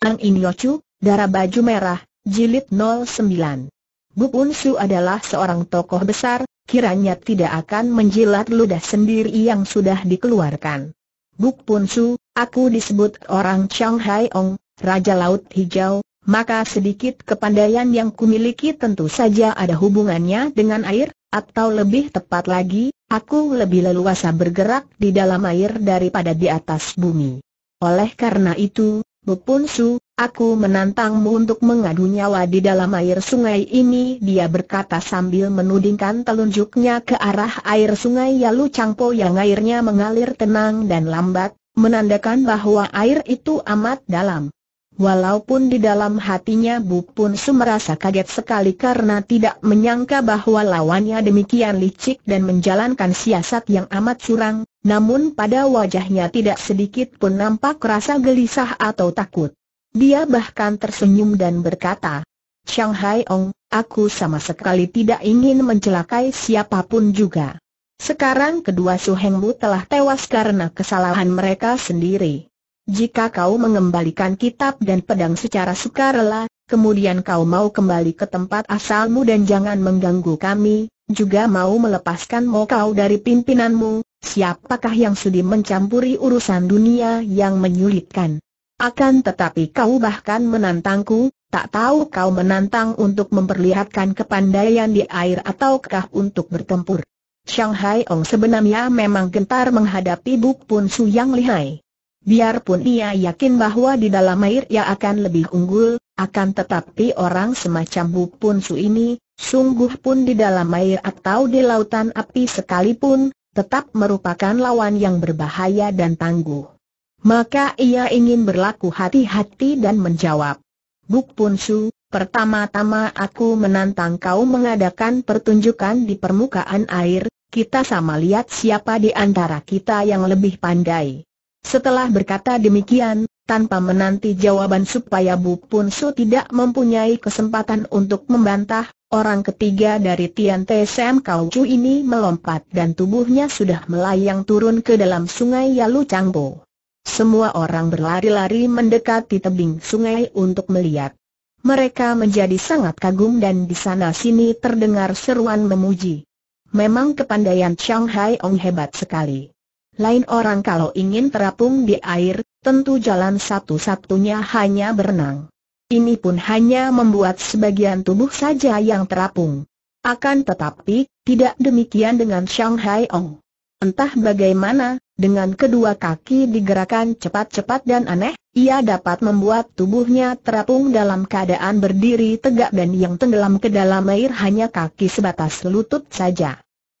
Ang Chu, Darah Baju Merah, Jilid 09. Bu Unsu adalah seorang tokoh besar, kiranya tidak akan menjilat ludah sendiri yang sudah dikeluarkan. Bu Unsu, aku disebut orang Shanghai Ong, Raja Laut Hijau, maka sedikit kepandaian yang kumiliki tentu saja ada hubungannya dengan air, atau lebih tepat lagi, aku lebih leluasa bergerak di dalam air daripada di atas bumi. Oleh karena itu, Bupun Su, aku menantangmu untuk mengadu nyawa di dalam air sungai ini Dia berkata sambil menudingkan telunjuknya ke arah air sungai Yalu Changpo yang airnya mengalir tenang dan lambat Menandakan bahwa air itu amat dalam Walaupun di dalam hatinya Bu Pun Su merasa kaget sekali karena tidak menyangka bahwa lawannya demikian licik dan menjalankan siasat yang amat curang, namun pada wajahnya tidak sedikit pun nampak rasa gelisah atau takut. Dia bahkan tersenyum dan berkata, Shanghai Ong, aku sama sekali tidak ingin mencelakai siapapun juga. Sekarang kedua Su suhengmu telah tewas karena kesalahan mereka sendiri. Jika kau mengembalikan kitab dan pedang secara sukarela, kemudian kau mau kembali ke tempat asalmu dan jangan mengganggu kami, juga mau melepaskan mau kau dari pimpinanmu, siapakah yang sudi mencampuri urusan dunia yang menyulitkan? Akan tetapi kau bahkan menantangku, tak tahu kau menantang untuk memperlihatkan kepandaian di air ataukah untuk bertempur. Shanghai Ong sebenarnya memang gentar menghadapi Buk Pun Su yang lihai. Biarpun ia yakin bahwa di dalam air ia akan lebih unggul, akan tetapi orang semacam Bu Pun Su ini, sungguh pun di dalam air atau di lautan api sekalipun, tetap merupakan lawan yang berbahaya dan tangguh. Maka ia ingin berlaku hati-hati dan menjawab. Buk Pun Su, pertama-tama aku menantang kau mengadakan pertunjukan di permukaan air, kita sama lihat siapa di antara kita yang lebih pandai. Setelah berkata demikian, tanpa menanti jawaban supaya Bu Pun Su tidak mempunyai kesempatan untuk membantah, orang ketiga dari Tian Te Sam Kau Chu ini melompat dan tubuhnya sudah melayang turun ke dalam sungai Yalu Changbo. Semua orang berlari-lari mendekati tebing sungai untuk melihat. Mereka menjadi sangat kagum dan di sana sini terdengar seruan memuji. Memang kepandaian Shanghai Ong hebat sekali. Lain orang kalau ingin terapung di air, tentu jalan satu-satunya hanya berenang. Ini pun hanya membuat sebagian tubuh saja yang terapung. Akan tetapi, tidak demikian dengan Shanghai Ong. Entah bagaimana, dengan kedua kaki digerakkan cepat-cepat dan aneh, ia dapat membuat tubuhnya terapung dalam keadaan berdiri tegak dan yang tenggelam ke dalam air hanya kaki sebatas lutut saja.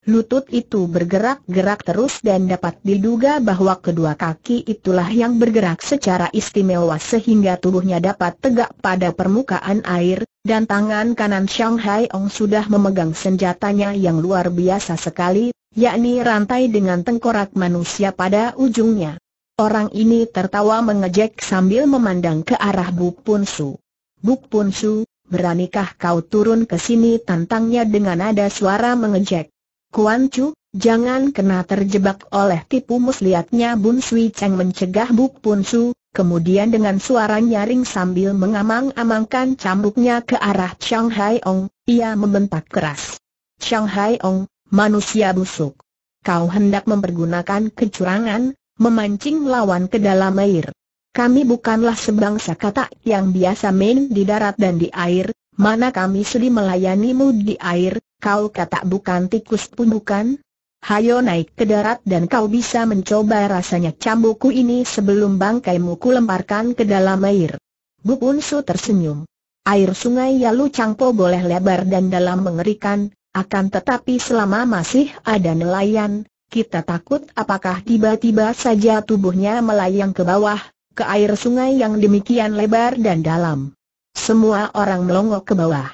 Lutut itu bergerak-gerak terus dan dapat diduga bahwa kedua kaki itulah yang bergerak secara istimewa sehingga tubuhnya dapat tegak pada permukaan air, dan tangan kanan Shanghai Ong sudah memegang senjatanya yang luar biasa sekali, yakni rantai dengan tengkorak manusia pada ujungnya. Orang ini tertawa mengejek sambil memandang ke arah Buk Pun Su. Buk Pun Su, beranikah kau turun ke sini tantangnya dengan nada suara mengejek. Kuan Chu, jangan kena terjebak oleh tipu muslihatnya Bun Sui Cheng mencegah Buk Pun Su, kemudian dengan suara nyaring sambil mengamang-amangkan cambuknya ke arah Chiang Hai Ong, ia membentak keras. Chiang Hai Ong, manusia busuk. Kau hendak mempergunakan kecurangan, memancing lawan ke dalam air. Kami bukanlah sebangsa katak yang biasa main di darat dan di air, mana kami sedi melayanimu di air, kau kata bukan tikus pun bukan? Hayo naik ke darat dan kau bisa mencoba rasanya cambuku ini sebelum bangkaimu ku lemparkan ke dalam air. Bu Unsu tersenyum. Air sungai Yalu Changpo boleh lebar dan dalam mengerikan, akan tetapi selama masih ada nelayan, kita takut apakah tiba-tiba saja tubuhnya melayang ke bawah, ke air sungai yang demikian lebar dan dalam. Semua orang melongo ke bawah.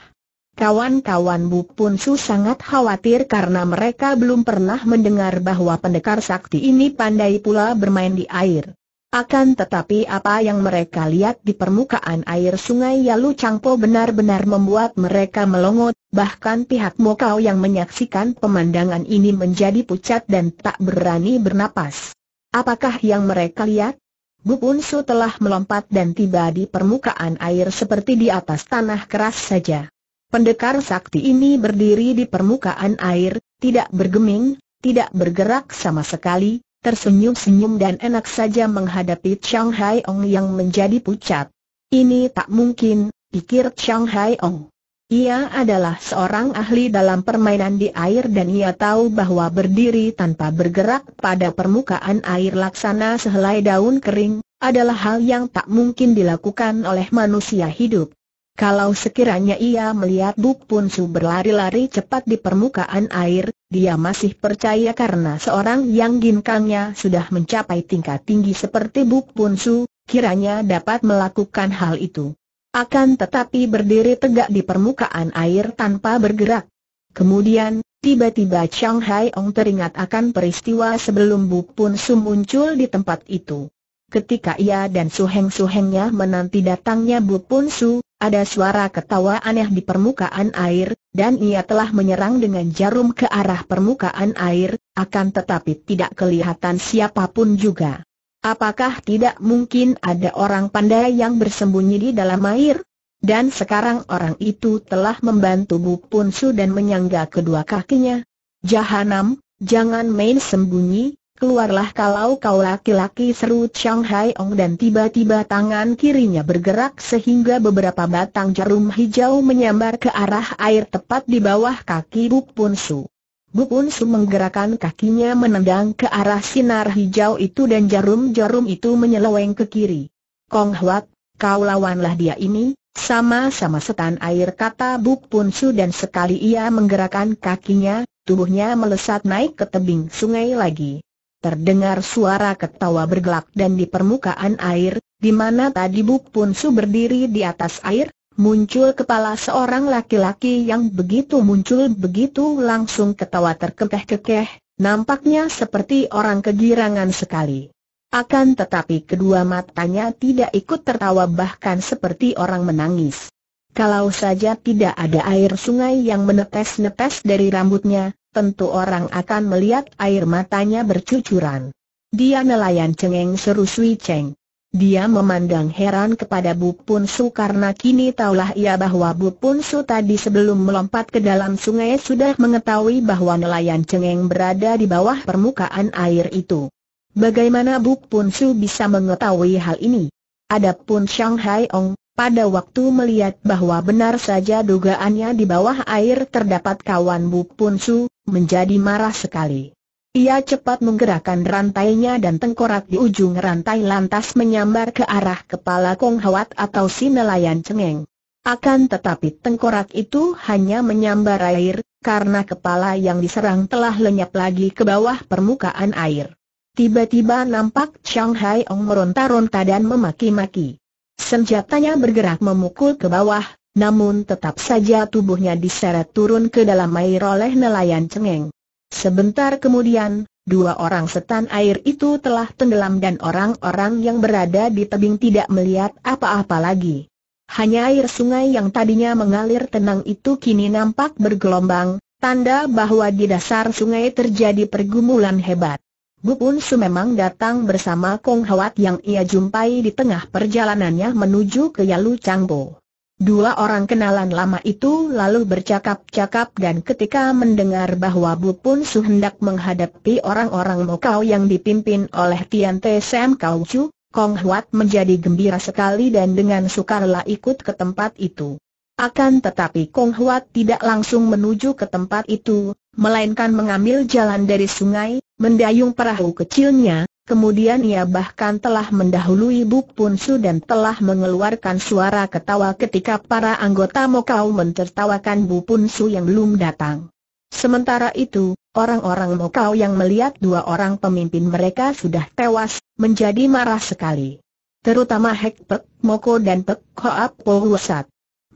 Kawan-kawan Bu Pun Su sangat khawatir karena mereka belum pernah mendengar bahwa pendekar sakti ini pandai pula bermain di air. Akan tetapi apa yang mereka lihat di permukaan air sungai Yalu Changpo benar-benar membuat mereka melongo, bahkan pihak Mokau yang menyaksikan pemandangan ini menjadi pucat dan tak berani bernapas. Apakah yang mereka lihat? Bu Punsu telah melompat dan tiba di permukaan air seperti di atas tanah keras saja. Pendekar sakti ini berdiri di permukaan air, tidak bergeming, tidak bergerak sama sekali, tersenyum-senyum dan enak saja menghadapi Chang Hai Ong yang menjadi pucat. Ini tak mungkin, pikir Chang Hai Ong. Ia adalah seorang ahli dalam permainan di air dan ia tahu bahwa berdiri tanpa bergerak pada permukaan air laksana sehelai daun kering, adalah hal yang tak mungkin dilakukan oleh manusia hidup. Kalau sekiranya ia melihat Buk Pun Su berlari-lari cepat di permukaan air, dia masih percaya karena seorang yang ginkangnya sudah mencapai tingkat tinggi seperti Buk Pun Su, kiranya dapat melakukan hal itu akan tetapi berdiri tegak di permukaan air tanpa bergerak. Kemudian, tiba-tiba Chang Hai Ong teringat akan peristiwa sebelum Bu Pun Su muncul di tempat itu. Ketika ia dan suheng-suhengnya menanti datangnya Bu Pun Su, ada suara ketawa aneh di permukaan air, dan ia telah menyerang dengan jarum ke arah permukaan air, akan tetapi tidak kelihatan siapapun juga. Apakah tidak mungkin ada orang pandai yang bersembunyi di dalam air? Dan sekarang orang itu telah membantu Bu Punsu dan menyangga kedua kakinya. Jahanam, jangan main sembunyi, keluarlah kalau kau laki-laki seru Chang Hai Ong dan tiba-tiba tangan kirinya bergerak sehingga beberapa batang jarum hijau menyambar ke arah air tepat di bawah kaki Bu Punsu. Bupun Su menggerakkan kakinya menendang ke arah sinar hijau itu dan jarum-jarum itu menyeleweng ke kiri. Kong Huat, kau lawanlah dia ini, sama-sama setan air kata Pun Su dan sekali ia menggerakkan kakinya, tubuhnya melesat naik ke tebing sungai lagi. Terdengar suara ketawa bergelak dan di permukaan air, di mana tadi Buk Pun Su berdiri di atas air, Muncul kepala seorang laki-laki yang begitu muncul begitu langsung ketawa terkekeh-kekeh, nampaknya seperti orang kegirangan sekali. Akan tetapi kedua matanya tidak ikut tertawa bahkan seperti orang menangis. Kalau saja tidak ada air sungai yang menetes-netes dari rambutnya, tentu orang akan melihat air matanya bercucuran. Dia nelayan cengeng seru Sui Cheng. Dia memandang heran kepada Bu Punsu karena kini taulah ia bahwa Bu Punsu tadi sebelum melompat ke dalam sungai sudah mengetahui bahwa nelayan cengeng berada di bawah permukaan air itu. Bagaimana Bu Punsu bisa mengetahui hal ini? Adapun Shanghai Ong, pada waktu melihat bahwa benar saja dugaannya di bawah air terdapat kawan Bu Punsu, menjadi marah sekali. Ia cepat menggerakkan rantainya dan tengkorak di ujung rantai lantas menyambar ke arah kepala Kong Hawat atau si nelayan cengeng. Akan tetapi tengkorak itu hanya menyambar air, karena kepala yang diserang telah lenyap lagi ke bawah permukaan air. Tiba-tiba nampak Chang Hai Ong meronta-ronta dan memaki-maki. Senjatanya bergerak memukul ke bawah, namun tetap saja tubuhnya diseret turun ke dalam air oleh nelayan cengeng. Sebentar kemudian, dua orang setan air itu telah tenggelam dan orang-orang yang berada di tebing tidak melihat apa-apa lagi. Hanya air sungai yang tadinya mengalir tenang itu kini nampak bergelombang, tanda bahwa di dasar sungai terjadi pergumulan hebat. Pun Su memang datang bersama Kong Hwat yang ia jumpai di tengah perjalanannya menuju ke Yalu Changbo. Dua orang kenalan lama itu lalu bercakap-cakap dan ketika mendengar bahwa Bu Pun Su hendak menghadapi orang-orang Mokau yang dipimpin oleh Tian Te Sam Kau Chu, Kong Huat menjadi gembira sekali dan dengan sukarlah ikut ke tempat itu. Akan tetapi Kong Huat tidak langsung menuju ke tempat itu, melainkan mengambil jalan dari sungai, mendayung perahu kecilnya, Kemudian ia bahkan telah mendahului Buk Pun Su dan telah mengeluarkan suara ketawa ketika para anggota Mokau mentertawakan Bu Pun Su yang belum datang. Sementara itu, orang-orang Mokau yang melihat dua orang pemimpin mereka sudah tewas, menjadi marah sekali. Terutama Hek Pek Moko dan Pek Hoap Po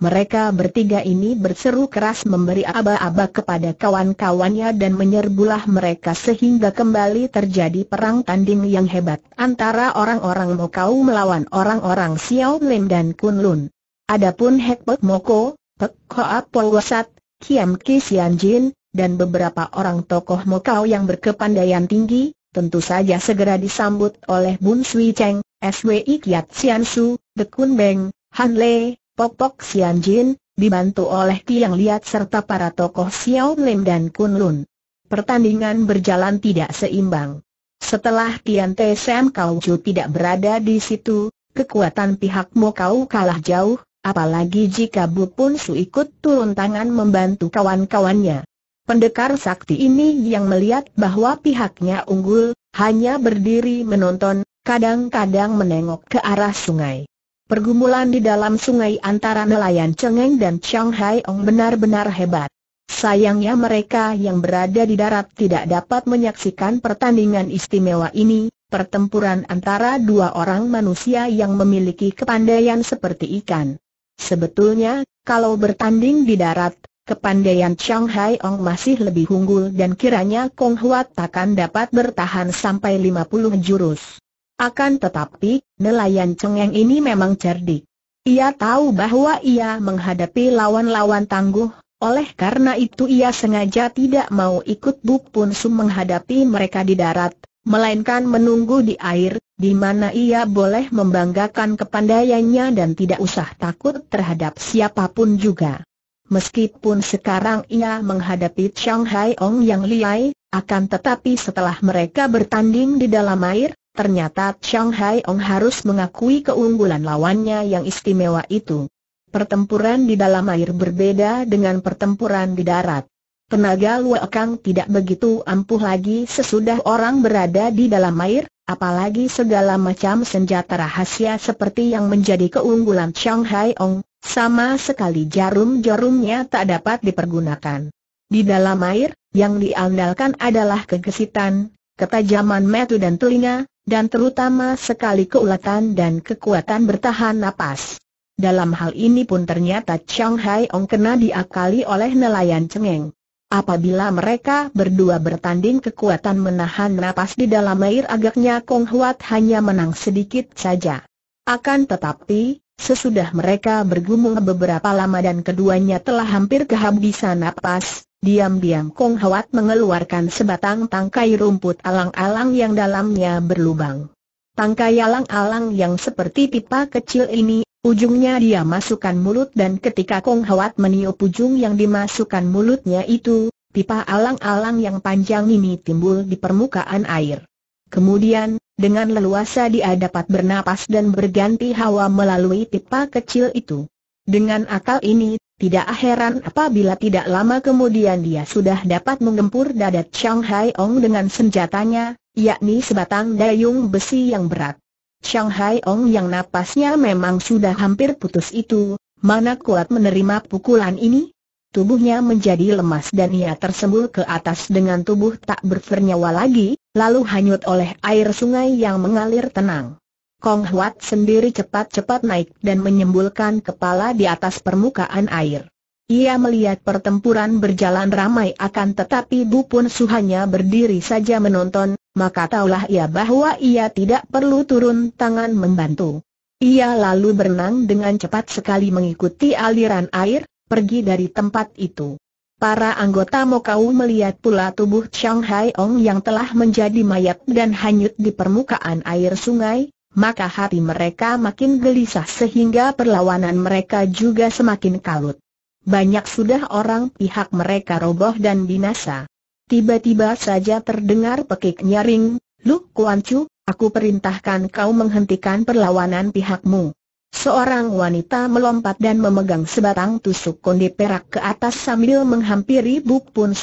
mereka bertiga ini berseru keras memberi aba-aba kepada kawan-kawannya dan menyerbulah mereka sehingga kembali terjadi perang tanding yang hebat antara orang-orang Mokau melawan orang-orang Xiao Lim dan Kun Lun. Adapun Hek Pek Moko, Pek Hoa Polwasat, Kiam Ki Jin, dan beberapa orang tokoh Mokau yang berkepandaian tinggi, tentu saja segera disambut oleh Bun Sui Cheng, SWI Kiat Sian Su, The Kun Beng, Han Lei. Popok Sian Jin, dibantu oleh Tiang Liat serta para tokoh Xiao Lim dan Kun Lun. Pertandingan berjalan tidak seimbang. Setelah Tian Te Sam Kau Chu tidak berada di situ, kekuatan pihak Mo Kau kalah jauh, apalagi jika Bu Pun Su ikut turun tangan membantu kawan-kawannya. Pendekar sakti ini yang melihat bahwa pihaknya unggul, hanya berdiri menonton, kadang-kadang menengok ke arah sungai. Pergumulan di dalam sungai antara nelayan Cengeng dan Chiang Hai Ong benar-benar hebat. Sayangnya mereka yang berada di darat tidak dapat menyaksikan pertandingan istimewa ini, pertempuran antara dua orang manusia yang memiliki kepandaian seperti ikan. Sebetulnya, kalau bertanding di darat, kepandaian Chiang Hai Ong masih lebih unggul dan kiranya Kong Huat takkan dapat bertahan sampai 50 jurus. Akan tetapi, nelayan cengeng ini memang cerdik. Ia tahu bahwa ia menghadapi lawan-lawan tangguh, oleh karena itu ia sengaja tidak mau ikut Buk Pun menghadapi mereka di darat, melainkan menunggu di air, di mana ia boleh membanggakan kepandaiannya dan tidak usah takut terhadap siapapun juga. Meskipun sekarang ia menghadapi Chang Hai Ong yang liai, akan tetapi setelah mereka bertanding di dalam air, ternyata Chiang Hai Ong harus mengakui keunggulan lawannya yang istimewa itu. Pertempuran di dalam air berbeda dengan pertempuran di darat. Tenaga Lue Kang tidak begitu ampuh lagi sesudah orang berada di dalam air, apalagi segala macam senjata rahasia seperti yang menjadi keunggulan Chiang Hai Ong, sama sekali jarum-jarumnya tak dapat dipergunakan. Di dalam air, yang diandalkan adalah kegesitan, ketajaman metu dan telinga, dan terutama sekali keuletan dan kekuatan bertahan napas. Dalam hal ini pun ternyata Chiang Hai Ong kena diakali oleh nelayan cengeng. Apabila mereka berdua bertanding kekuatan menahan napas di dalam air agaknya Kong Huat hanya menang sedikit saja. Akan tetapi, sesudah mereka bergumul beberapa lama dan keduanya telah hampir kehabisan napas, Diam-diam Kong Hawat mengeluarkan sebatang tangkai rumput alang-alang yang dalamnya berlubang. Tangkai alang-alang yang seperti pipa kecil ini, ujungnya dia masukkan mulut dan ketika Kong Hawat meniup ujung yang dimasukkan mulutnya itu, pipa alang-alang yang panjang ini timbul di permukaan air. Kemudian, dengan leluasa dia dapat bernapas dan berganti hawa melalui pipa kecil itu. Dengan akal ini, tidak heran apabila tidak lama kemudian dia sudah dapat menggempur dadat Chiang Hai Ong dengan senjatanya, yakni sebatang dayung besi yang berat. Chiang Hai Ong yang napasnya memang sudah hampir putus itu, mana kuat menerima pukulan ini? Tubuhnya menjadi lemas dan ia tersembul ke atas dengan tubuh tak bernyawa lagi, lalu hanyut oleh air sungai yang mengalir tenang. Kong Huat sendiri cepat-cepat naik dan menyembulkan kepala di atas permukaan air. Ia melihat pertempuran berjalan ramai akan tetapi Bu Pun Suhanya berdiri saja menonton, maka taulah ia bahwa ia tidak perlu turun tangan membantu. Ia lalu berenang dengan cepat sekali mengikuti aliran air, pergi dari tempat itu. Para anggota Mokau melihat pula tubuh Chiang Hai Ong yang telah menjadi mayat dan hanyut di permukaan air sungai, maka hati mereka makin gelisah sehingga perlawanan mereka juga semakin kalut. Banyak sudah orang pihak mereka roboh dan binasa. Tiba-tiba saja terdengar pekik nyaring, Lu Kuan Chu, aku perintahkan kau menghentikan perlawanan pihakmu. Seorang wanita melompat dan memegang sebatang tusuk konde perak ke atas sambil menghampiri Buk Pun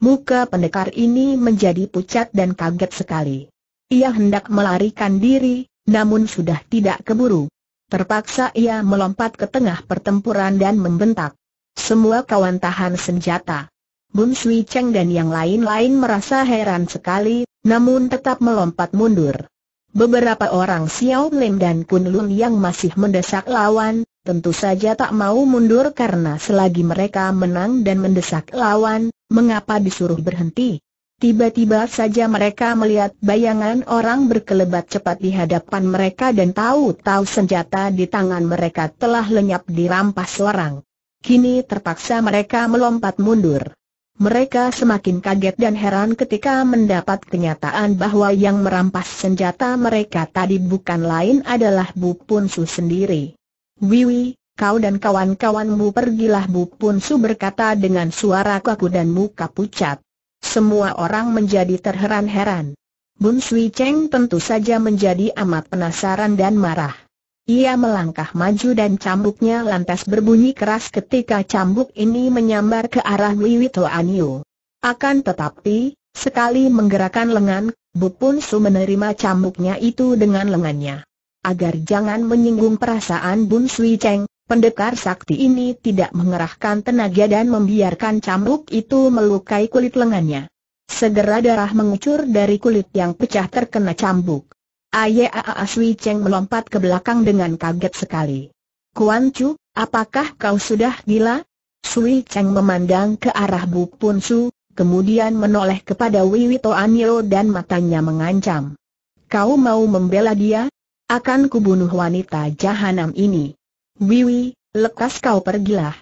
Muka pendekar ini menjadi pucat dan kaget sekali. Ia hendak melarikan diri, namun sudah tidak keburu. Terpaksa ia melompat ke tengah pertempuran dan membentak. Semua kawan tahan senjata. Bun Sui Cheng dan yang lain-lain merasa heran sekali, namun tetap melompat mundur. Beberapa orang Xiao Lim dan Kun Lun yang masih mendesak lawan, tentu saja tak mau mundur karena selagi mereka menang dan mendesak lawan, mengapa disuruh berhenti? Tiba-tiba saja mereka melihat bayangan orang berkelebat cepat di hadapan mereka dan tahu-tahu senjata di tangan mereka telah lenyap dirampas orang. Kini terpaksa mereka melompat mundur. Mereka semakin kaget dan heran ketika mendapat kenyataan bahwa yang merampas senjata mereka tadi bukan lain adalah Bu Punsu sendiri. Wiwi, kau dan kawan-kawanmu pergilah Bu Punsu berkata dengan suara kaku dan muka pucat. Semua orang menjadi terheran-heran. Bun Sui Cheng tentu saja menjadi amat penasaran dan marah. Ia melangkah maju dan cambuknya lantas berbunyi keras ketika cambuk ini menyambar ke arah Liwi Yu. Akan tetapi, sekali menggerakkan lengan, Bu Pun Su menerima cambuknya itu dengan lengannya. Agar jangan menyinggung perasaan Bun Sui Cheng, Pendekar sakti ini tidak mengerahkan tenaga dan membiarkan cambuk itu melukai kulit lengannya. Segera darah mengucur dari kulit yang pecah terkena cambuk. Ayaa Aswi Cheng melompat ke belakang dengan kaget sekali. Kuan Chu, apakah kau sudah gila? Sui Cheng memandang ke arah Bu Pun Su, kemudian menoleh kepada Wiwi Anio dan matanya mengancam. Kau mau membela dia? Akan kubunuh wanita jahanam ini. Wiwi, lekas kau pergilah.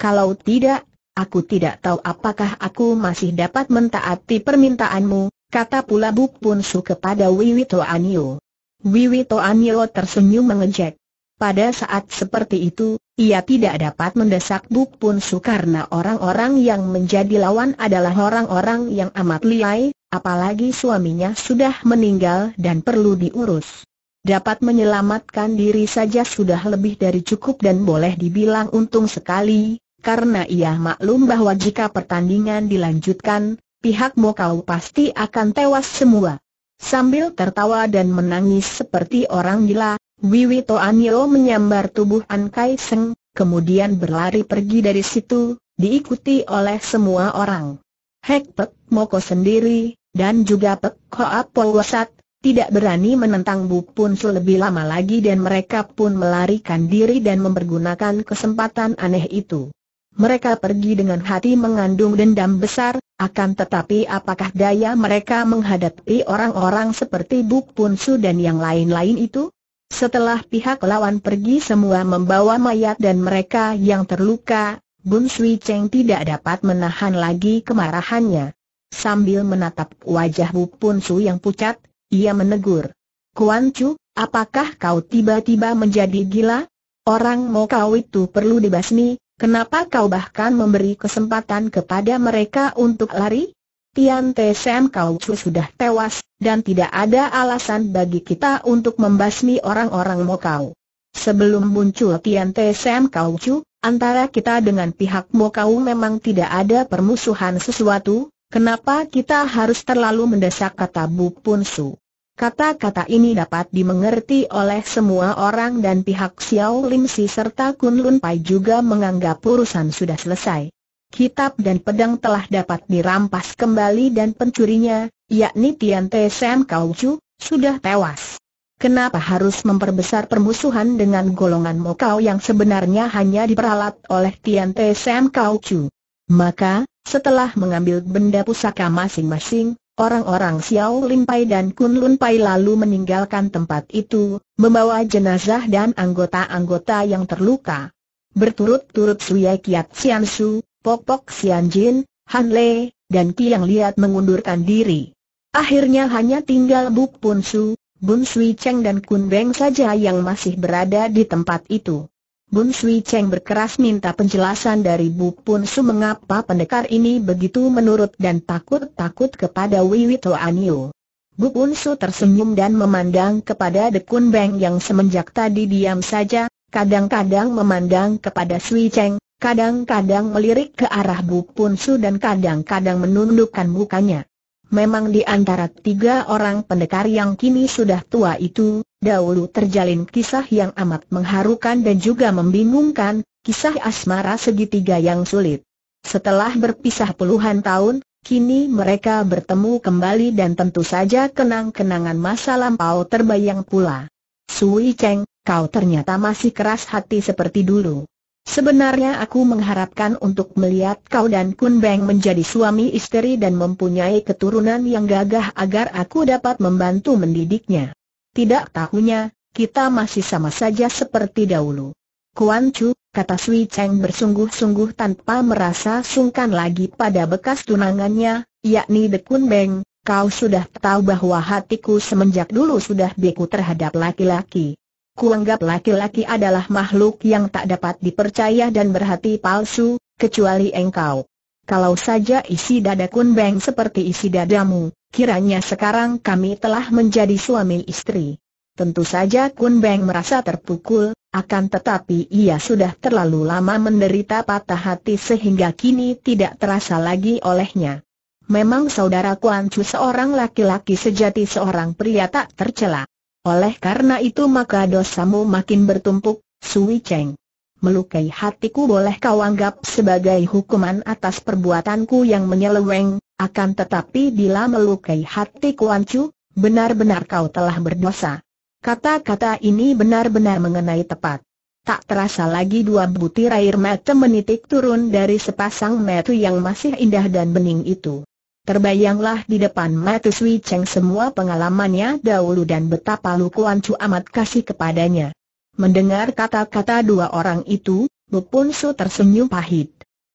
Kalau tidak, aku tidak tahu apakah aku masih dapat mentaati permintaanmu, kata pula Buk Pun Su kepada Wiwi Anio. Wiwi Anio tersenyum mengejek. Pada saat seperti itu, ia tidak dapat mendesak Buk Pun Su karena orang-orang yang menjadi lawan adalah orang-orang yang amat liai, apalagi suaminya sudah meninggal dan perlu diurus dapat menyelamatkan diri saja sudah lebih dari cukup dan boleh dibilang untung sekali, karena ia maklum bahwa jika pertandingan dilanjutkan, pihak Mokau pasti akan tewas semua. Sambil tertawa dan menangis seperti orang gila, Wiwi Toanio menyambar tubuh An Kai Seng, kemudian berlari pergi dari situ, diikuti oleh semua orang. Hek Pek Moko sendiri, dan juga Pek Hoa Powasat, tidak berani menentang Bu Pun selebih lama lagi dan mereka pun melarikan diri dan mempergunakan kesempatan aneh itu. Mereka pergi dengan hati mengandung dendam besar, akan tetapi apakah daya mereka menghadapi orang-orang seperti Bu Pun Su dan yang lain-lain itu? Setelah pihak lawan pergi semua membawa mayat dan mereka yang terluka, Bun Sui Cheng tidak dapat menahan lagi kemarahannya. Sambil menatap wajah Bu Pun Su yang pucat, ia menegur. Kuan Chu, apakah kau tiba-tiba menjadi gila? Orang mau kau itu perlu dibasmi, kenapa kau bahkan memberi kesempatan kepada mereka untuk lari? Tian Te Sam Kau Chu sudah tewas, dan tidak ada alasan bagi kita untuk membasmi orang-orang Mokau. Sebelum muncul Tian Te Sam Kau Chu, antara kita dengan pihak Mokau memang tidak ada permusuhan sesuatu, kenapa kita harus terlalu mendesak kata Bu Pun Su? Kata-kata ini dapat dimengerti oleh semua orang dan pihak Xiao Lim Si serta Kun Lun Pai juga menganggap urusan sudah selesai. Kitab dan pedang telah dapat dirampas kembali dan pencurinya, yakni Tian Te Sam Kau Chu, sudah tewas. Kenapa harus memperbesar permusuhan dengan golongan Mokau yang sebenarnya hanya diperalat oleh Tian Te Sam Kau Chu? Maka, setelah mengambil benda pusaka masing-masing, Orang-orang Xiao Limpai dan Kun Lunpai lalu meninggalkan tempat itu, membawa jenazah dan anggota-anggota yang terluka. Berturut-turut Suya Kiat Sian Su, Pok Pok Sian Jin, Han Le, dan Kiang Liat mengundurkan diri. Akhirnya hanya tinggal Buk Pun Su, Bun Sui Cheng dan Kun Beng saja yang masih berada di tempat itu. Bun Sui Cheng berkeras minta penjelasan dari Bu Pun Su mengapa pendekar ini begitu menurut dan takut-takut kepada Wiwi Toanio. Bu Pun Su tersenyum dan memandang kepada Dekun Beng yang semenjak tadi diam saja, kadang-kadang memandang kepada Sui Cheng, kadang-kadang melirik ke arah Bu Pun Su dan kadang-kadang menundukkan mukanya. Memang di antara tiga orang pendekar yang kini sudah tua itu, Dahulu terjalin kisah yang amat mengharukan dan juga membingungkan, kisah asmara segitiga yang sulit. Setelah berpisah puluhan tahun, kini mereka bertemu kembali dan tentu saja kenang-kenangan masa lampau terbayang pula. Sui Cheng, kau ternyata masih keras hati seperti dulu. Sebenarnya aku mengharapkan untuk melihat kau dan Kun Beng menjadi suami istri dan mempunyai keturunan yang gagah agar aku dapat membantu mendidiknya. Tidak tahunya, kita masih sama saja seperti dahulu. Kuan Chu, kata Sui Cheng bersungguh-sungguh tanpa merasa sungkan lagi pada bekas tunangannya, yakni The Kun Beng, kau sudah tahu bahwa hatiku semenjak dulu sudah beku terhadap laki-laki. Kuanggap laki-laki adalah makhluk yang tak dapat dipercaya dan berhati palsu, kecuali engkau. Kalau saja isi dada Kun Beng seperti isi dadamu, Kiranya sekarang kami telah menjadi suami istri. Tentu saja Kun Beng merasa terpukul, akan tetapi ia sudah terlalu lama menderita patah hati sehingga kini tidak terasa lagi olehnya. Memang saudara Kuan Chu seorang laki-laki sejati seorang pria tak tercela. Oleh karena itu maka dosamu makin bertumpuk, Sui Cheng melukai hatiku boleh kau anggap sebagai hukuman atas perbuatanku yang menyeleweng, akan tetapi bila melukai hati Kuan benar-benar kau telah berdosa. Kata-kata ini benar-benar mengenai tepat. Tak terasa lagi dua butir air mata menitik turun dari sepasang mata yang masih indah dan bening itu. Terbayanglah di depan mata Sui Cheng semua pengalamannya dahulu dan betapa Lu Kuan Chu amat kasih kepadanya. Mendengar kata-kata dua orang itu, Bopun Su tersenyum pahit.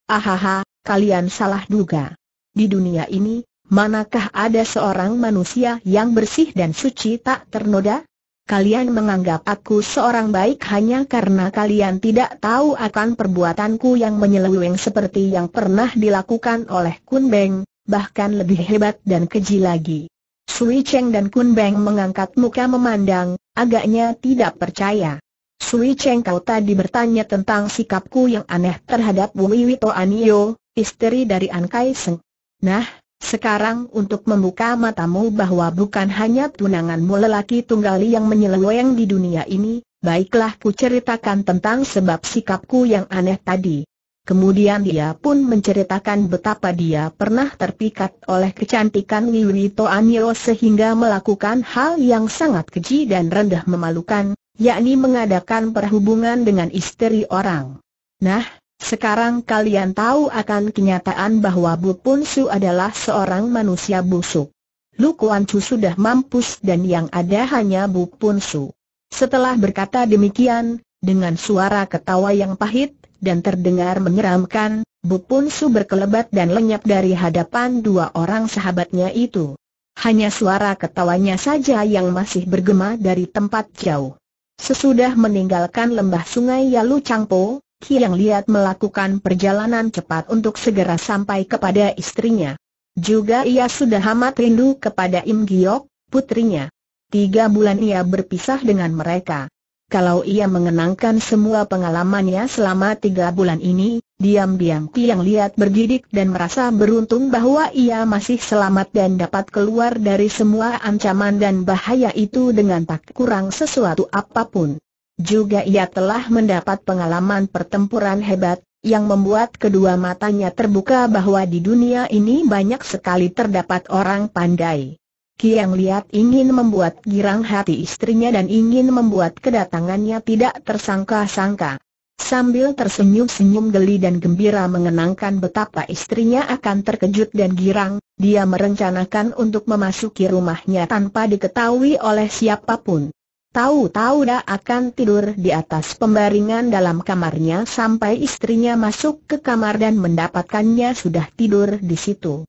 Ahaha, kalian salah duga. Di dunia ini, manakah ada seorang manusia yang bersih dan suci tak ternoda? Kalian menganggap aku seorang baik hanya karena kalian tidak tahu akan perbuatanku yang menyeleweng seperti yang pernah dilakukan oleh Kun Beng, bahkan lebih hebat dan keji lagi. Sui Cheng dan Kun Beng mengangkat muka memandang, agaknya tidak percaya. Sui Cheng kau tadi bertanya tentang sikapku yang aneh terhadap Wito Anio, istri dari An Kai Seng. Nah, sekarang untuk membuka matamu bahwa bukan hanya tunanganmu lelaki tunggal yang menyeleweng di dunia ini, baiklah ku ceritakan tentang sebab sikapku yang aneh tadi. Kemudian dia pun menceritakan betapa dia pernah terpikat oleh kecantikan Wiwito Anio sehingga melakukan hal yang sangat keji dan rendah memalukan, yakni mengadakan perhubungan dengan istri orang. Nah, sekarang kalian tahu akan kenyataan bahwa Bu Pun Su adalah seorang manusia busuk. Lu Kuan Chu sudah mampus dan yang ada hanya Bu Pun Su. Setelah berkata demikian, dengan suara ketawa yang pahit dan terdengar menyeramkan, Bu Pun Su berkelebat dan lenyap dari hadapan dua orang sahabatnya itu. Hanya suara ketawanya saja yang masih bergema dari tempat jauh. Sesudah meninggalkan lembah sungai Yalu Changpo, Kiang Liat melakukan perjalanan cepat untuk segera sampai kepada istrinya. Juga ia sudah amat rindu kepada Im Giok, putrinya. Tiga bulan ia berpisah dengan mereka kalau ia mengenangkan semua pengalamannya selama tiga bulan ini, diam-diam Tiang Liat bergidik dan merasa beruntung bahwa ia masih selamat dan dapat keluar dari semua ancaman dan bahaya itu dengan tak kurang sesuatu apapun. Juga ia telah mendapat pengalaman pertempuran hebat, yang membuat kedua matanya terbuka bahwa di dunia ini banyak sekali terdapat orang pandai. Kiang Liat ingin membuat girang hati istrinya dan ingin membuat kedatangannya tidak tersangka-sangka. Sambil tersenyum-senyum geli dan gembira mengenangkan betapa istrinya akan terkejut dan girang, dia merencanakan untuk memasuki rumahnya tanpa diketahui oleh siapapun. Tahu-tahu dia akan tidur di atas pembaringan dalam kamarnya sampai istrinya masuk ke kamar dan mendapatkannya sudah tidur di situ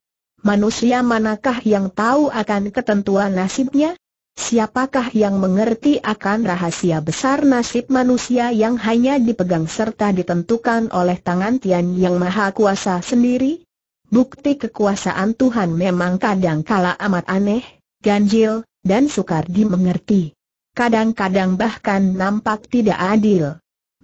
manusia manakah yang tahu akan ketentuan nasibnya? Siapakah yang mengerti akan rahasia besar nasib manusia yang hanya dipegang serta ditentukan oleh tangan Tian Yang Maha Kuasa sendiri? Bukti kekuasaan Tuhan memang kadang kala amat aneh, ganjil, dan sukar dimengerti. Kadang-kadang bahkan nampak tidak adil.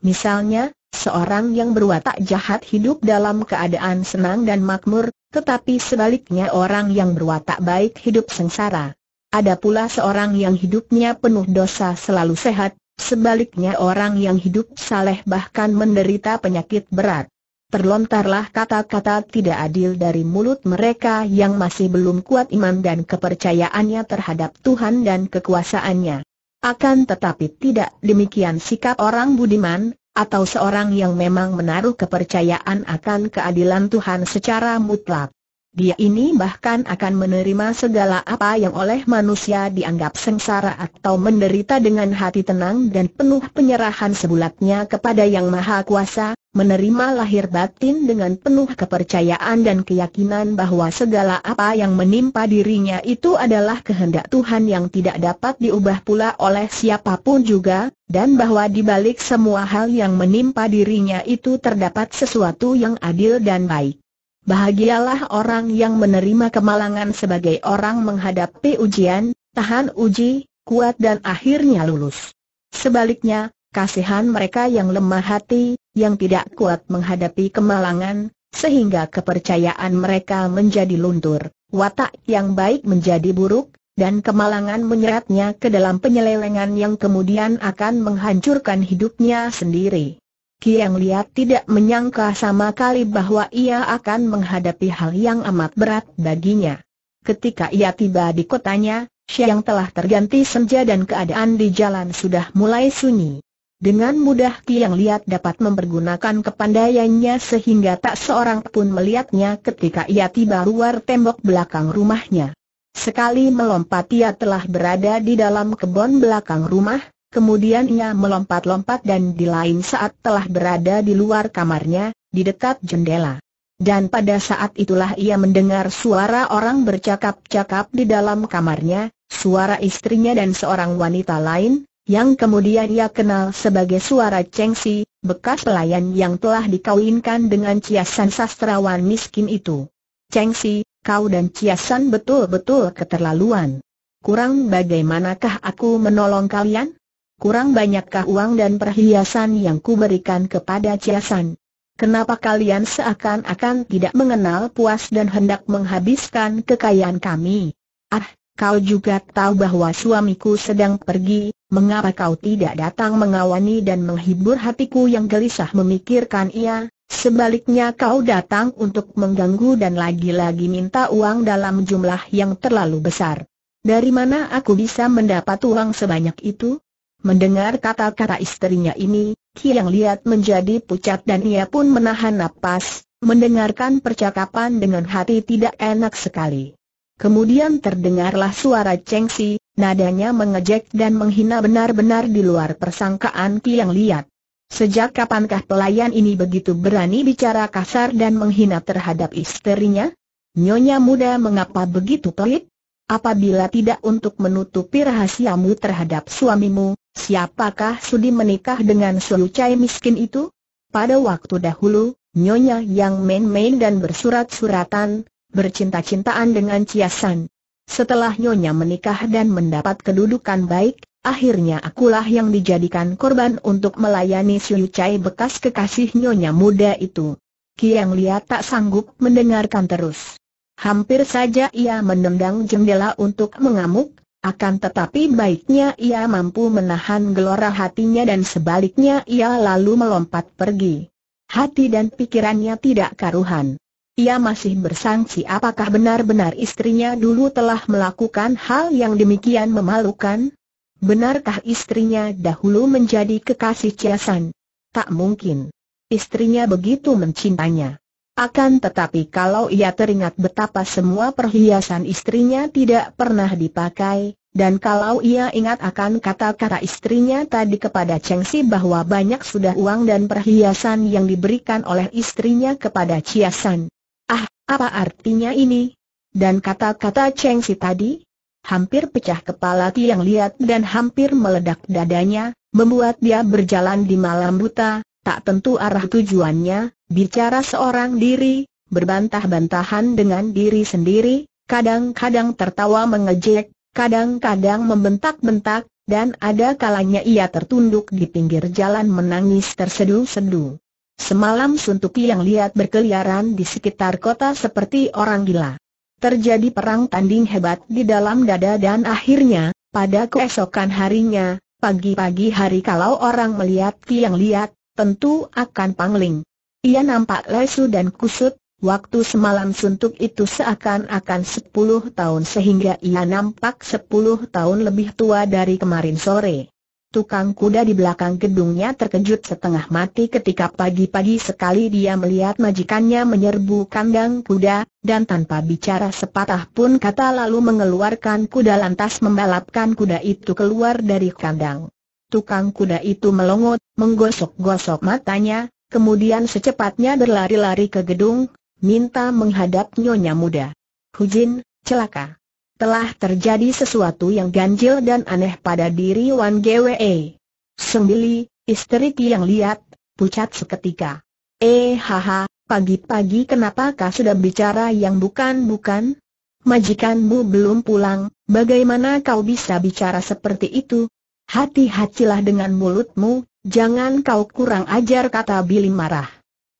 Misalnya, seorang yang berwatak jahat hidup dalam keadaan senang dan makmur, tetapi sebaliknya orang yang berwatak baik hidup sengsara. Ada pula seorang yang hidupnya penuh dosa selalu sehat, sebaliknya orang yang hidup saleh bahkan menderita penyakit berat. Terlontarlah kata-kata tidak adil dari mulut mereka yang masih belum kuat iman dan kepercayaannya terhadap Tuhan dan kekuasaannya. Akan tetapi tidak demikian sikap orang budiman, atau seorang yang memang menaruh kepercayaan akan keadilan Tuhan secara mutlak. Dia ini bahkan akan menerima segala apa yang oleh manusia dianggap sengsara atau menderita dengan hati tenang dan penuh penyerahan sebulatnya kepada Yang Maha Kuasa, menerima lahir batin dengan penuh kepercayaan dan keyakinan bahwa segala apa yang menimpa dirinya itu adalah kehendak Tuhan yang tidak dapat diubah pula oleh siapapun juga, dan bahwa di balik semua hal yang menimpa dirinya itu terdapat sesuatu yang adil dan baik. Bahagialah orang yang menerima kemalangan sebagai orang menghadapi ujian, tahan uji, kuat dan akhirnya lulus. Sebaliknya, kasihan mereka yang lemah hati, yang tidak kuat menghadapi kemalangan, sehingga kepercayaan mereka menjadi luntur, watak yang baik menjadi buruk, dan kemalangan menyeretnya ke dalam penyelewengan yang kemudian akan menghancurkan hidupnya sendiri. Kiang Liat tidak menyangka sama kali bahwa ia akan menghadapi hal yang amat berat baginya. Ketika ia tiba di kotanya, siang telah terganti senja dan keadaan di jalan sudah mulai sunyi. Dengan mudah Kiang Liat dapat mempergunakan kepandaiannya sehingga tak seorang pun melihatnya ketika ia tiba luar tembok belakang rumahnya. Sekali melompat ia telah berada di dalam kebun belakang rumah, Kemudian ia melompat-lompat dan di lain saat telah berada di luar kamarnya, di dekat jendela. Dan pada saat itulah ia mendengar suara orang bercakap-cakap di dalam kamarnya, suara istrinya dan seorang wanita lain, yang kemudian ia kenal sebagai suara Cheng Si, bekas pelayan yang telah dikawinkan dengan ciasan sastrawan miskin itu. Cheng Si, kau dan ciasan betul-betul keterlaluan. Kurang bagaimanakah aku menolong kalian? kurang banyakkah uang dan perhiasan yang kuberikan kepada Ciasan? Kenapa kalian seakan-akan tidak mengenal puas dan hendak menghabiskan kekayaan kami? Ah, kau juga tahu bahwa suamiku sedang pergi, mengapa kau tidak datang mengawani dan menghibur hatiku yang gelisah memikirkan ia? Sebaliknya kau datang untuk mengganggu dan lagi-lagi minta uang dalam jumlah yang terlalu besar. Dari mana aku bisa mendapat uang sebanyak itu? Mendengar kata-kata istrinya ini, Kiang lihat menjadi pucat dan ia pun menahan napas, mendengarkan percakapan dengan hati tidak enak sekali. Kemudian terdengarlah suara Cheng Si, nadanya mengejek dan menghina benar-benar di luar persangkaan Kiang lihat. Sejak kapankah pelayan ini begitu berani bicara kasar dan menghina terhadap istrinya? Nyonya muda mengapa begitu pelit? Apabila tidak untuk menutupi rahasiamu terhadap suamimu, Siapakah sudi menikah dengan Su miskin itu? Pada waktu dahulu, nyonya yang main-main dan bersurat-suratan, bercinta-cintaan dengan Ciasan. Setelah nyonya menikah dan mendapat kedudukan baik, akhirnya akulah yang dijadikan korban untuk melayani Suyucai bekas kekasih nyonya muda itu. Kiang Lia tak sanggup mendengarkan terus. Hampir saja ia menendang jendela untuk mengamuk, akan tetapi baiknya ia mampu menahan gelora hatinya dan sebaliknya ia lalu melompat pergi. Hati dan pikirannya tidak karuhan. Ia masih bersangsi apakah benar-benar istrinya dulu telah melakukan hal yang demikian memalukan? Benarkah istrinya dahulu menjadi kekasih Ciasan? Tak mungkin. Istrinya begitu mencintanya. Akan tetapi kalau ia teringat betapa semua perhiasan istrinya tidak pernah dipakai, dan kalau ia ingat akan kata-kata istrinya tadi kepada Cheng Si bahwa banyak sudah uang dan perhiasan yang diberikan oleh istrinya kepada Chia San. Ah, apa artinya ini? Dan kata-kata Cheng Si tadi? Hampir pecah kepala tiang Liat dan hampir meledak dadanya, membuat dia berjalan di malam buta, tak tentu arah tujuannya, Bicara seorang diri, berbantah-bantahan dengan diri sendiri, kadang-kadang tertawa mengejek, kadang-kadang membentak-bentak, dan ada kalanya ia tertunduk di pinggir jalan menangis terseduh-seduh. Semalam Suntuki yang lihat berkeliaran di sekitar kota seperti orang gila. Terjadi perang tanding hebat di dalam dada dan akhirnya, pada keesokan harinya, pagi-pagi hari kalau orang melihat Ki yang lihat, tentu akan pangling. Ia nampak lesu dan kusut, waktu semalam suntuk itu seakan-akan sepuluh tahun sehingga ia nampak sepuluh tahun lebih tua dari kemarin sore. Tukang kuda di belakang gedungnya terkejut setengah mati ketika pagi-pagi sekali dia melihat majikannya menyerbu kandang kuda, dan tanpa bicara sepatah pun kata lalu mengeluarkan kuda lantas membalapkan kuda itu keluar dari kandang. Tukang kuda itu melongot, menggosok-gosok matanya, kemudian secepatnya berlari-lari ke gedung, minta menghadap Nyonya Muda. Hujin, celaka. Telah terjadi sesuatu yang ganjil dan aneh pada diri Wan Gwe. Sembili, istri yang lihat, pucat seketika. Eh haha, pagi-pagi kenapa kau sudah bicara yang bukan-bukan? Majikanmu belum pulang, bagaimana kau bisa bicara seperti itu? Hati-hatilah dengan mulutmu, jangan kau kurang ajar kata Billy marah.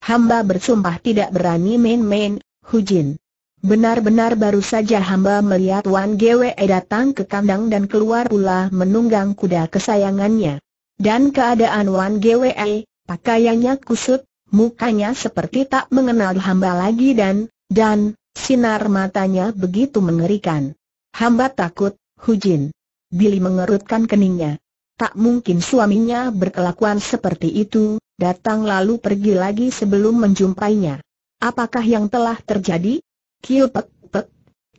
Hamba bersumpah tidak berani main-main, Hujin. Benar-benar baru saja hamba melihat Wan Gwe datang ke kandang dan keluar pula menunggang kuda kesayangannya. Dan keadaan Wan Gwe, eh, pakaiannya kusut, mukanya seperti tak mengenal hamba lagi dan, dan, sinar matanya begitu mengerikan. Hamba takut, Hujin. Billy mengerutkan keningnya. Tak mungkin suaminya berkelakuan seperti itu, datang lalu pergi lagi sebelum menjumpainya. Apakah yang telah terjadi? Kiu pek pek.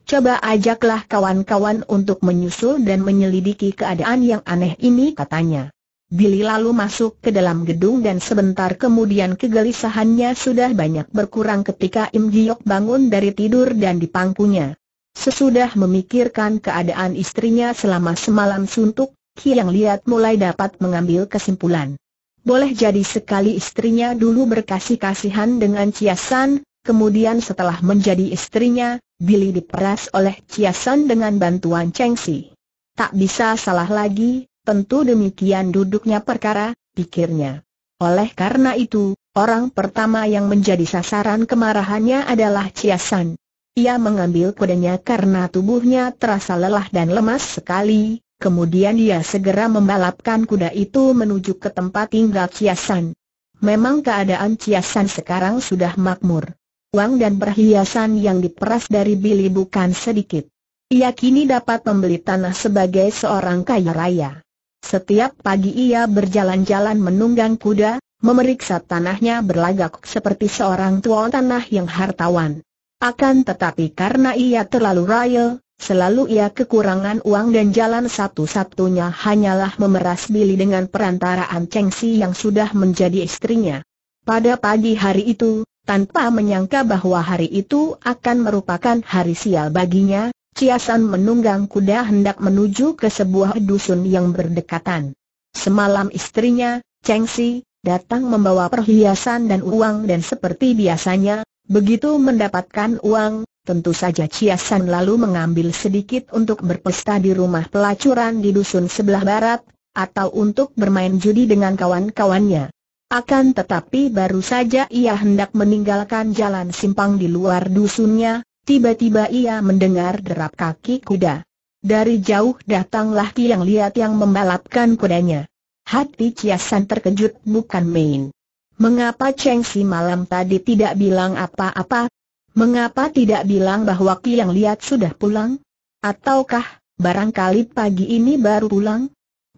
Coba ajaklah kawan-kawan untuk menyusul dan menyelidiki keadaan yang aneh ini katanya. Billy lalu masuk ke dalam gedung dan sebentar kemudian kegelisahannya sudah banyak berkurang ketika Im Giok bangun dari tidur dan dipangkunya. Sesudah memikirkan keadaan istrinya selama semalam suntuk, Yang Liat mulai dapat mengambil kesimpulan. Boleh jadi sekali istrinya dulu berkasih-kasihan dengan Ciasan, kemudian setelah menjadi istrinya, Billy diperas oleh Ciasan dengan bantuan Cheng Si. Tak bisa salah lagi, tentu demikian duduknya perkara, pikirnya. Oleh karena itu, orang pertama yang menjadi sasaran kemarahannya adalah Ciasan. Ia mengambil kudanya karena tubuhnya terasa lelah dan lemas sekali, kemudian dia segera membalapkan kuda itu menuju ke tempat tinggal Ciasan. Memang keadaan Ciasan sekarang sudah makmur. Uang dan perhiasan yang diperas dari Billy bukan sedikit. Ia kini dapat membeli tanah sebagai seorang kaya raya. Setiap pagi ia berjalan-jalan menunggang kuda, memeriksa tanahnya berlagak seperti seorang tuan tanah yang hartawan. Akan tetapi karena ia terlalu raya, selalu ia kekurangan uang dan jalan satu-satunya hanyalah memeras Billy dengan perantaraan Cheng Si yang sudah menjadi istrinya. Pada pagi hari itu, tanpa menyangka bahwa hari itu akan merupakan hari sial baginya, Ciasan menunggang kuda hendak menuju ke sebuah dusun yang berdekatan. Semalam istrinya, Cheng Si, datang membawa perhiasan dan uang dan seperti biasanya, Begitu mendapatkan uang, tentu saja Ciasan lalu mengambil sedikit untuk berpesta di rumah pelacuran di dusun sebelah barat, atau untuk bermain judi dengan kawan-kawannya. Akan tetapi baru saja ia hendak meninggalkan jalan simpang di luar dusunnya, tiba-tiba ia mendengar derap kaki kuda. Dari jauh datanglah Ki yang lihat yang membalapkan kudanya. Hati Ciasan terkejut bukan main. Mengapa Cheng Si malam tadi tidak bilang apa-apa? Mengapa tidak bilang bahwa Ki Yang lihat sudah pulang? Ataukah, barangkali pagi ini baru pulang?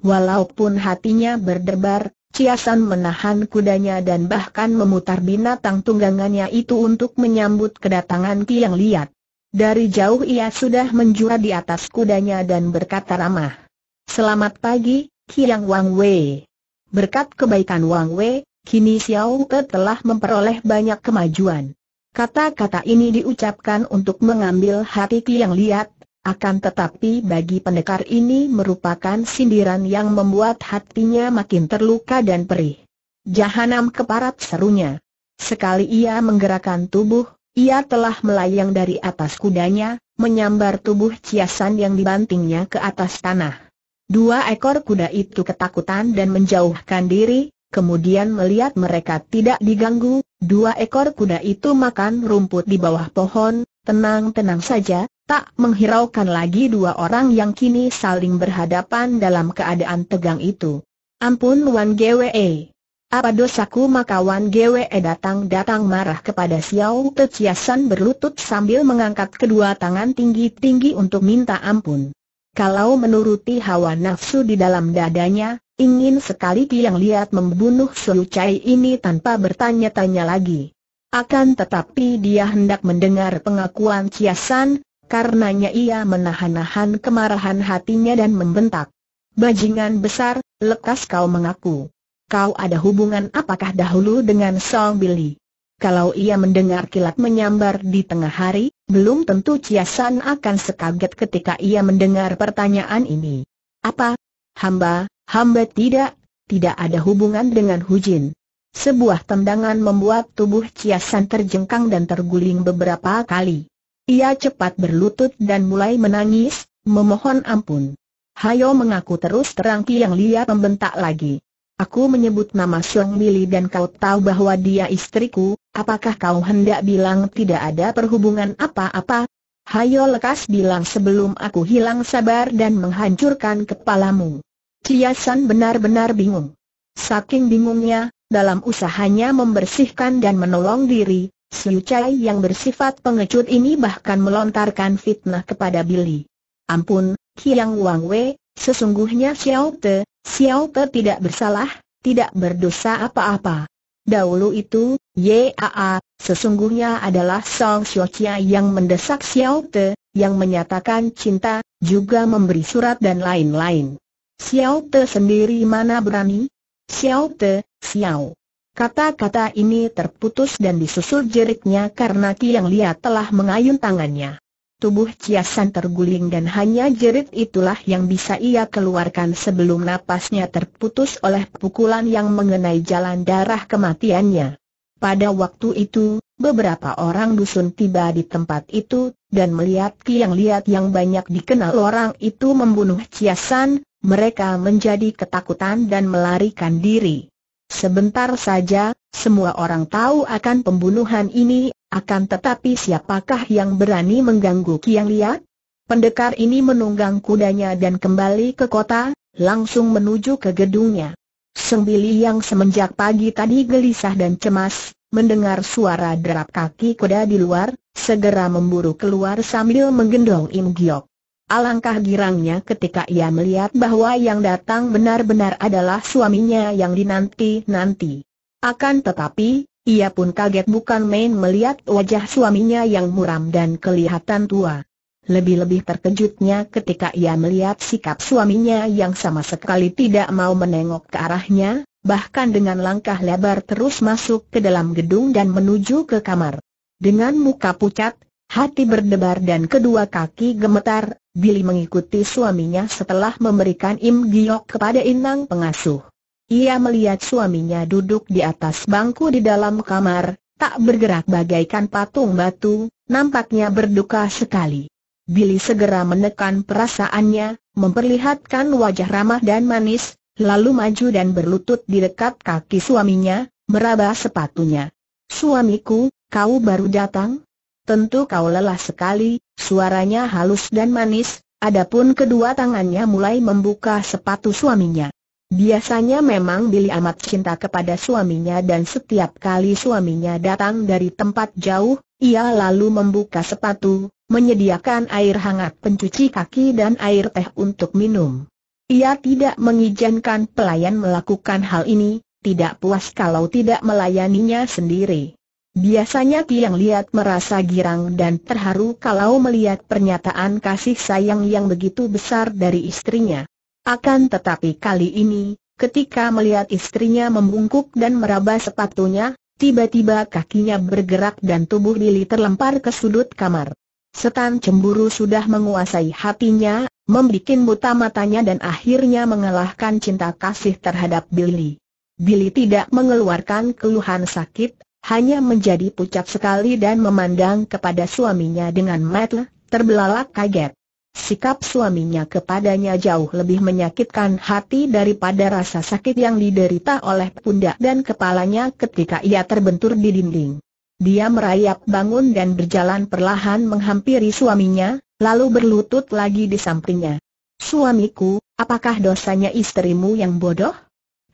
Walaupun hatinya berdebar, Ciasan menahan kudanya dan bahkan memutar binatang tunggangannya itu untuk menyambut kedatangan Ki Yang lihat. Dari jauh ia sudah menjura di atas kudanya dan berkata ramah. Selamat pagi, Ki yang Wang Wei. Berkat kebaikan Wang Wei, Kini Xiao Te telah memperoleh banyak kemajuan. Kata-kata ini diucapkan untuk mengambil hati Kiang Liat, akan tetapi bagi pendekar ini merupakan sindiran yang membuat hatinya makin terluka dan perih. Jahanam keparat serunya. Sekali ia menggerakkan tubuh, ia telah melayang dari atas kudanya, menyambar tubuh Ciasan yang dibantingnya ke atas tanah. Dua ekor kuda itu ketakutan dan menjauhkan diri, kemudian melihat mereka tidak diganggu, dua ekor kuda itu makan rumput di bawah pohon, tenang-tenang saja, tak menghiraukan lagi dua orang yang kini saling berhadapan dalam keadaan tegang itu. Ampun Wan GWE. Apa dosaku maka Wan GWE datang-datang marah kepada Xiao Teciasan berlutut sambil mengangkat kedua tangan tinggi-tinggi untuk minta ampun. Kalau menuruti hawa nafsu di dalam dadanya, ingin sekali Kiang Liat membunuh Su Chai ini tanpa bertanya-tanya lagi. Akan tetapi dia hendak mendengar pengakuan San, karenanya ia menahan-nahan kemarahan hatinya dan membentak. Bajingan besar, lekas kau mengaku. Kau ada hubungan apakah dahulu dengan Song Billy? Kalau ia mendengar kilat menyambar di tengah hari, belum tentu Ciasan akan sekaget ketika ia mendengar pertanyaan ini. Apa? Hamba, hamba tidak, tidak ada hubungan dengan Hujin. Sebuah tendangan membuat tubuh Ciasan terjengkang dan terguling beberapa kali. Ia cepat berlutut dan mulai menangis, memohon ampun. Hayo mengaku terus terang Yang Lia membentak lagi. Aku menyebut nama Xiong Mili dan kau tahu bahwa dia istriku, apakah kau hendak bilang tidak ada perhubungan apa-apa? Hayo lekas bilang sebelum aku hilang sabar dan menghancurkan kepalamu. Ciasan benar-benar bingung. Saking bingungnya, dalam usahanya membersihkan dan menolong diri, Siu Chai yang bersifat pengecut ini bahkan melontarkan fitnah kepada Billy. Ampun, Kiang Wang Wei, sesungguhnya Xiao Te, Xiao Te tidak bersalah, tidak berdosa apa-apa. Dahulu itu, Yaa, sesungguhnya adalah Song Xiochia yang mendesak Xiao Te, yang menyatakan cinta, juga memberi surat dan lain-lain. Xiao Te sendiri mana berani? Xiao Te, Xiao. Kata-kata ini terputus dan disusul jeriknya karena Tiang Lia telah mengayun tangannya. Tubuh Ciasan terguling dan hanya jerit itulah yang bisa ia keluarkan sebelum napasnya terputus oleh pukulan yang mengenai jalan darah kematiannya. Pada waktu itu, beberapa orang dusun tiba di tempat itu, dan melihat kiang lihat yang banyak dikenal orang itu membunuh Ciasan, mereka menjadi ketakutan dan melarikan diri. Sebentar saja, semua orang tahu akan pembunuhan ini, akan tetapi siapakah yang berani mengganggu Kiang Liat? Pendekar ini menunggang kudanya dan kembali ke kota, langsung menuju ke gedungnya. Sembili yang semenjak pagi tadi gelisah dan cemas, mendengar suara derap kaki kuda di luar, segera memburu keluar sambil menggendong Im Giok. Alangkah girangnya ketika ia melihat bahwa yang datang benar-benar adalah suaminya yang dinanti-nanti. Akan tetapi, ia pun kaget bukan main melihat wajah suaminya yang muram dan kelihatan tua. Lebih-lebih terkejutnya ketika ia melihat sikap suaminya yang sama sekali tidak mau menengok ke arahnya, bahkan dengan langkah lebar terus masuk ke dalam gedung dan menuju ke kamar. Dengan muka pucat, hati berdebar dan kedua kaki gemetar, Billy mengikuti suaminya setelah memberikan Im Giok kepada inang pengasuh. Ia melihat suaminya duduk di atas bangku di dalam kamar, tak bergerak bagaikan patung batu, nampaknya berduka sekali. Billy segera menekan perasaannya, memperlihatkan wajah ramah dan manis, lalu maju dan berlutut di dekat kaki suaminya, meraba sepatunya. Suamiku, kau baru datang? Tentu kau lelah sekali, suaranya halus dan manis, adapun kedua tangannya mulai membuka sepatu suaminya. Biasanya memang Billy amat cinta kepada suaminya dan setiap kali suaminya datang dari tempat jauh, ia lalu membuka sepatu, menyediakan air hangat pencuci kaki dan air teh untuk minum. Ia tidak mengizinkan pelayan melakukan hal ini, tidak puas kalau tidak melayaninya sendiri. Biasanya Tiang Liat merasa girang dan terharu kalau melihat pernyataan kasih sayang yang begitu besar dari istrinya. Akan tetapi kali ini, ketika melihat istrinya membungkuk dan meraba sepatunya, tiba-tiba kakinya bergerak dan tubuh Billy terlempar ke sudut kamar. Setan cemburu sudah menguasai hatinya, membuat buta matanya dan akhirnya mengalahkan cinta kasih terhadap Billy. Billy tidak mengeluarkan keluhan sakit, hanya menjadi pucat sekali dan memandang kepada suaminya dengan mata terbelalak kaget. Sikap suaminya kepadanya jauh lebih menyakitkan hati daripada rasa sakit yang diderita oleh pundak dan kepalanya ketika ia terbentur di dinding. Dia merayap bangun dan berjalan perlahan menghampiri suaminya, lalu berlutut lagi di sampingnya. Suamiku, apakah dosanya istrimu yang bodoh?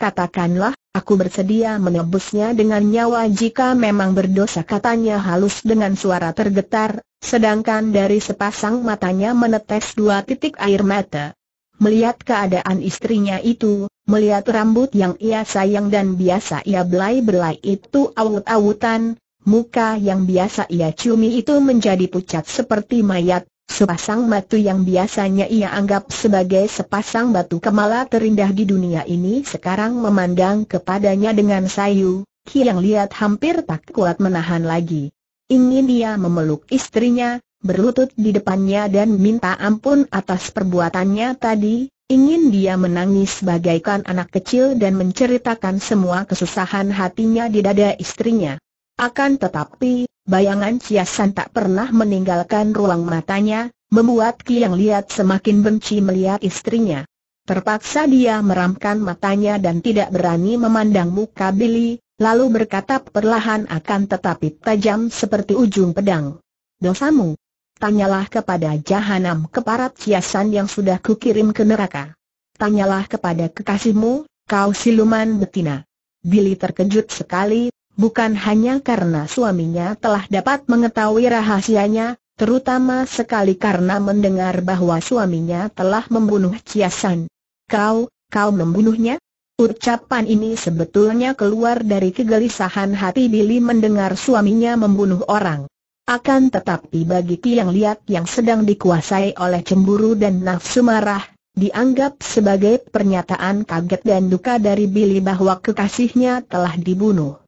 Katakanlah, Aku bersedia menebusnya dengan nyawa jika memang berdosa katanya halus dengan suara tergetar, sedangkan dari sepasang matanya menetes dua titik air mata. Melihat keadaan istrinya itu, melihat rambut yang ia sayang dan biasa ia belai-belai itu awut-awutan, muka yang biasa ia ciumi itu menjadi pucat seperti mayat, Sepasang batu yang biasanya ia anggap sebagai sepasang batu kemala terindah di dunia ini sekarang memandang kepadanya dengan sayu, Kiang lihat hampir tak kuat menahan lagi. Ingin dia memeluk istrinya, berlutut di depannya dan minta ampun atas perbuatannya tadi, ingin dia menangis bagaikan anak kecil dan menceritakan semua kesusahan hatinya di dada istrinya. Akan tetapi, Bayangan Ciasan tak pernah meninggalkan ruang matanya, membuat Ki yang lihat semakin benci melihat istrinya. Terpaksa dia meramkan matanya dan tidak berani memandang muka Billy, lalu berkata perlahan akan tetapi tajam seperti ujung pedang. Dosamu? Tanyalah kepada jahanam keparat Ciasan yang sudah kukirim ke neraka. Tanyalah kepada kekasihmu, kau siluman betina. Billy terkejut sekali, Bukan hanya karena suaminya telah dapat mengetahui rahasianya, terutama sekali karena mendengar bahwa suaminya telah membunuh Ciasan. Kau, kau membunuhnya? Ucapan ini sebetulnya keluar dari kegelisahan hati Billy mendengar suaminya membunuh orang. Akan tetapi bagi Tiang Liat yang sedang dikuasai oleh cemburu dan nafsu marah, dianggap sebagai pernyataan kaget dan duka dari Billy bahwa kekasihnya telah dibunuh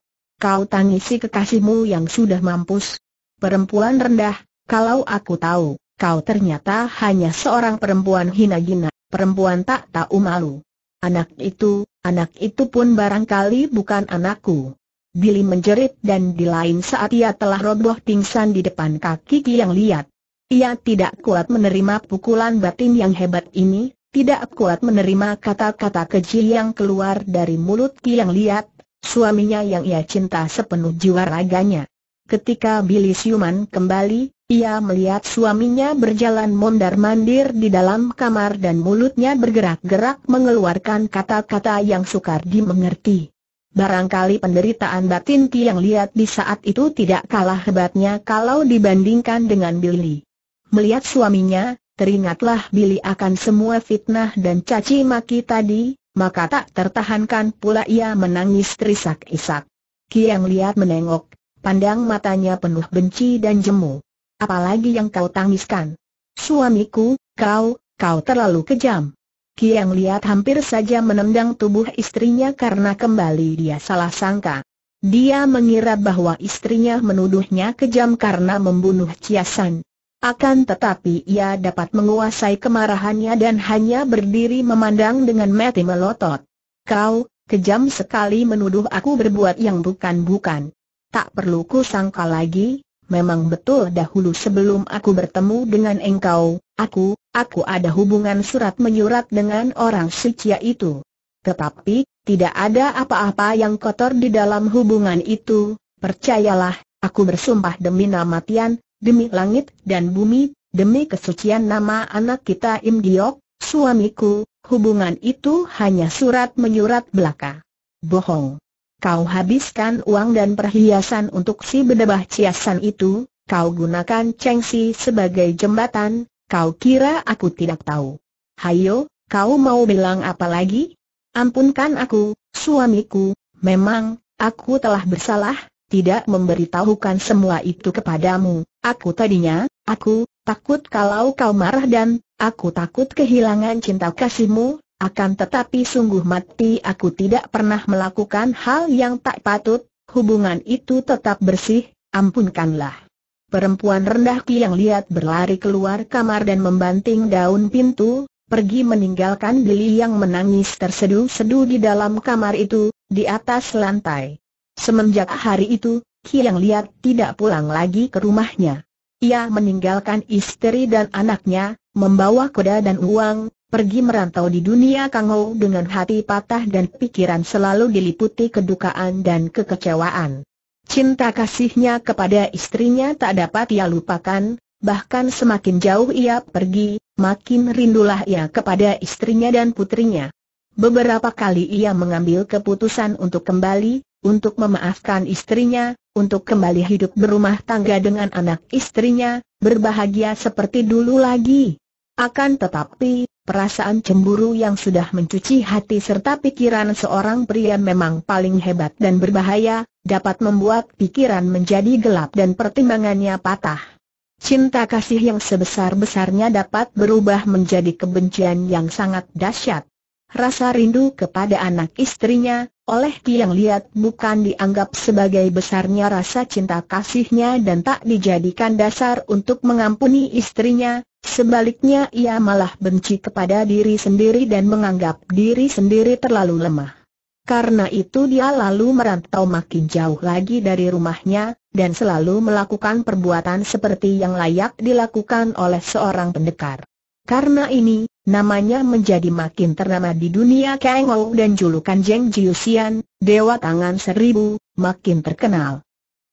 kau tangisi kekasihmu yang sudah mampus. Perempuan rendah, kalau aku tahu, kau ternyata hanya seorang perempuan hina gina, perempuan tak tahu malu. Anak itu, anak itu pun barangkali bukan anakku. Billy menjerit dan di lain saat ia telah roboh pingsan di depan kaki Ki yang liat. Ia tidak kuat menerima pukulan batin yang hebat ini, tidak kuat menerima kata-kata keji yang keluar dari mulut Ki yang liat, suaminya yang ia cinta sepenuh jiwa raganya. Ketika Billy Siuman kembali, ia melihat suaminya berjalan mondar-mandir di dalam kamar dan mulutnya bergerak-gerak mengeluarkan kata-kata yang sukar dimengerti. Barangkali penderitaan batin yang lihat di saat itu tidak kalah hebatnya kalau dibandingkan dengan Billy. Melihat suaminya, Teringatlah Billy akan semua fitnah dan caci maki tadi, maka tak tertahankan pula ia menangis terisak-isak. Kiang lihat menengok, pandang matanya penuh benci dan jemu. Apalagi yang kau tangiskan? Suamiku, kau, kau terlalu kejam. Kiang lihat hampir saja menendang tubuh istrinya karena kembali dia salah sangka. Dia mengira bahwa istrinya menuduhnya kejam karena membunuh Ciasan. Akan tetapi ia dapat menguasai kemarahannya dan hanya berdiri memandang dengan mati melotot. Kau, kejam sekali menuduh aku berbuat yang bukan-bukan. Tak perlu ku sangka lagi, memang betul dahulu sebelum aku bertemu dengan engkau, aku, aku ada hubungan surat-menyurat dengan orang suci itu. Tetapi, tidak ada apa-apa yang kotor di dalam hubungan itu, percayalah, aku bersumpah demi nama Tian, demi langit dan bumi, demi kesucian nama anak kita Im Giok, suamiku, hubungan itu hanya surat-menyurat belaka. Bohong. Kau habiskan uang dan perhiasan untuk si bedebah ciasan itu, kau gunakan cengsi sebagai jembatan, kau kira aku tidak tahu. Hayo, kau mau bilang apa lagi? Ampunkan aku, suamiku, memang, aku telah bersalah, tidak memberitahukan semua itu kepadamu. Aku tadinya, aku, takut kalau kau marah dan, aku takut kehilangan cinta kasihmu, akan tetapi sungguh mati aku tidak pernah melakukan hal yang tak patut, hubungan itu tetap bersih, ampunkanlah. Perempuan rendah ki yang lihat berlari keluar kamar dan membanting daun pintu, pergi meninggalkan Deli yang menangis terseduh-seduh di dalam kamar itu, di atas lantai. Semenjak hari itu, Ki yang lihat tidak pulang lagi ke rumahnya. Ia meninggalkan istri dan anaknya, membawa kuda dan uang, pergi merantau di dunia Kangou dengan hati patah dan pikiran selalu diliputi kedukaan dan kekecewaan. Cinta kasihnya kepada istrinya tak dapat ia lupakan, bahkan semakin jauh ia pergi, makin rindulah ia kepada istrinya dan putrinya. Beberapa kali ia mengambil keputusan untuk kembali, untuk memaafkan istrinya, untuk kembali hidup berumah tangga dengan anak istrinya, berbahagia seperti dulu lagi. Akan tetapi, perasaan cemburu yang sudah mencuci hati serta pikiran seorang pria memang paling hebat dan berbahaya, dapat membuat pikiran menjadi gelap dan pertimbangannya patah. Cinta kasih yang sebesar-besarnya dapat berubah menjadi kebencian yang sangat dahsyat. Rasa rindu kepada anak istrinya, oleh Tiang Liat bukan dianggap sebagai besarnya rasa cinta kasihnya dan tak dijadikan dasar untuk mengampuni istrinya, sebaliknya ia malah benci kepada diri sendiri dan menganggap diri sendiri terlalu lemah. Karena itu dia lalu merantau makin jauh lagi dari rumahnya, dan selalu melakukan perbuatan seperti yang layak dilakukan oleh seorang pendekar. Karena ini, Namanya menjadi makin ternama di dunia Kang Ou dan julukan Jeng Jiusian, Dewa Tangan Seribu, makin terkenal.